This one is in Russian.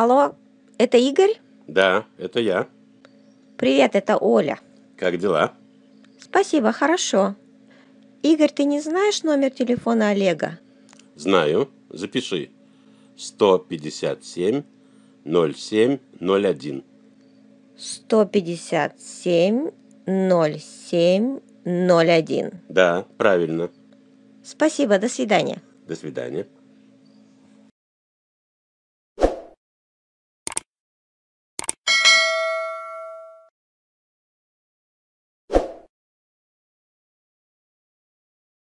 Алло, это Игорь? Да, это я. Привет, это Оля. Как дела? Спасибо, хорошо. Игорь, ты не знаешь номер телефона Олега? Знаю, запиши. 157 0701. 157 0701. Да, правильно. Спасибо, до свидания. До свидания.